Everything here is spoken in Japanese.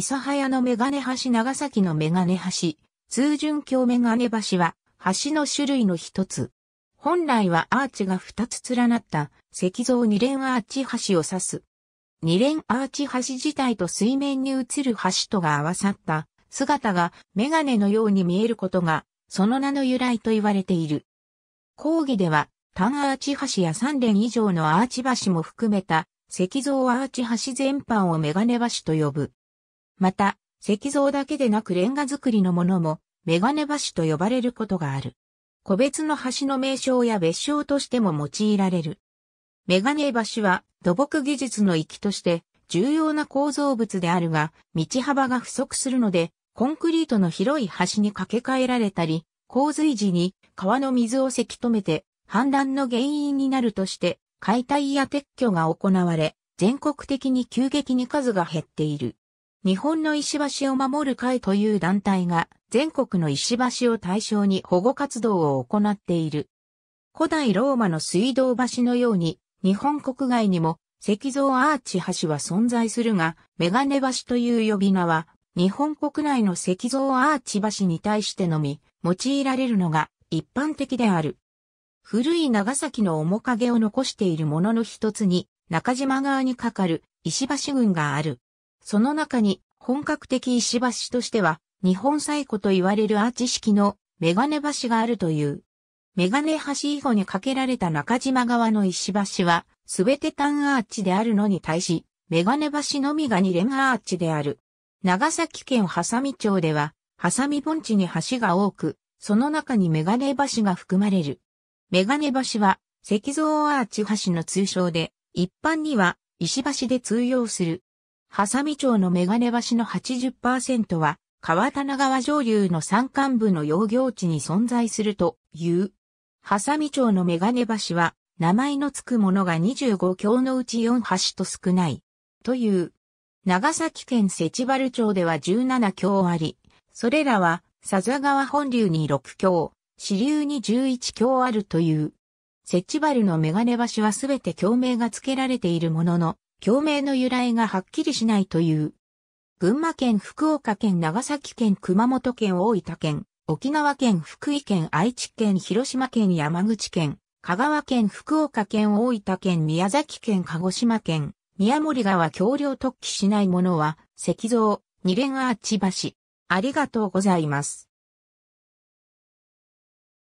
諫早のメガネ橋長崎のメガネ橋、通順橋メガネ橋は橋の種類の一つ。本来はアーチが二つ連なった石像二連アーチ橋を指す。二連アーチ橋自体と水面に映る橋とが合わさった姿がメガネのように見えることがその名の由来と言われている。講義では単アーチ橋や三連以上のアーチ橋も含めた石像アーチ橋全般をメガネ橋と呼ぶ。また、石像だけでなくレンガ作りのものも、メガネ橋と呼ばれることがある。個別の橋の名称や別称としても用いられる。メガネ橋は土木技術の域として重要な構造物であるが、道幅が不足するので、コンクリートの広い橋に架け替えられたり、洪水時に川の水をせき止めて氾濫の原因になるとして解体や撤去が行われ、全国的に急激に数が減っている。日本の石橋を守る会という団体が全国の石橋を対象に保護活動を行っている。古代ローマの水道橋のように日本国外にも石像アーチ橋は存在するが、メガネ橋という呼び名は日本国内の石像アーチ橋に対してのみ用いられるのが一般的である。古い長崎の面影を残しているものの一つに中島側にかかる石橋群がある。その中に本格的石橋としては日本最古と言われるアーチ式のメガネ橋があるという。メガネ橋以後に架けられた中島側の石橋はすべて単アーチであるのに対し、メガネ橋のみが二連アーチである。長崎県ハサミ町では、ハサミ盆地に橋が多く、その中にメガネ橋が含まれる。メガネ橋は石像アーチ橋の通称で、一般には石橋で通用するハサミ町のメガネ橋の80%は、川棚川上流の山間部の養業地に存在するという。ハサミ町のメガネ橋は、名前の付くものが25橋のうち4橋と少ない。という。長崎県チバ原町では17橋あり、それらは、佐々川本流に6橋、支流に11橋あるという。チバ原のメガネ橋はすべて橋名が付けられているものの、共鳴の由来がはっきりしないという。群馬県、福岡県、長崎県、熊本県、大分県、沖縄県、福井県、愛知県、広島県、山口県、香川県、福岡県、大分県、宮崎県、鹿児島県、宮森川橋梁突起しないものは、石像、二連アーチ橋。ありがとうございます。